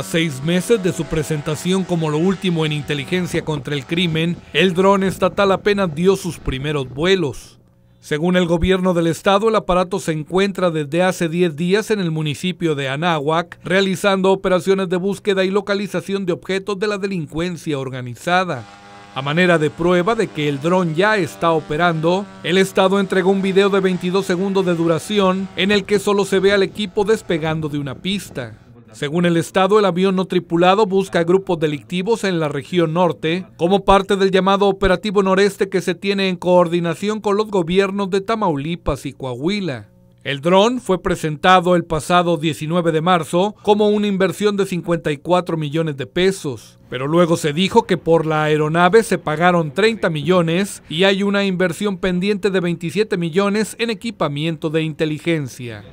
A seis meses de su presentación como lo último en inteligencia contra el crimen, el dron estatal apenas dio sus primeros vuelos. Según el gobierno del estado, el aparato se encuentra desde hace 10 días en el municipio de Anáhuac, realizando operaciones de búsqueda y localización de objetos de la delincuencia organizada. A manera de prueba de que el dron ya está operando, el Estado entregó un video de 22 segundos de duración en el que solo se ve al equipo despegando de una pista. Según el Estado, el avión no tripulado busca grupos delictivos en la región norte como parte del llamado Operativo Noreste que se tiene en coordinación con los gobiernos de Tamaulipas y Coahuila. El dron fue presentado el pasado 19 de marzo como una inversión de 54 millones de pesos, pero luego se dijo que por la aeronave se pagaron 30 millones y hay una inversión pendiente de 27 millones en equipamiento de inteligencia.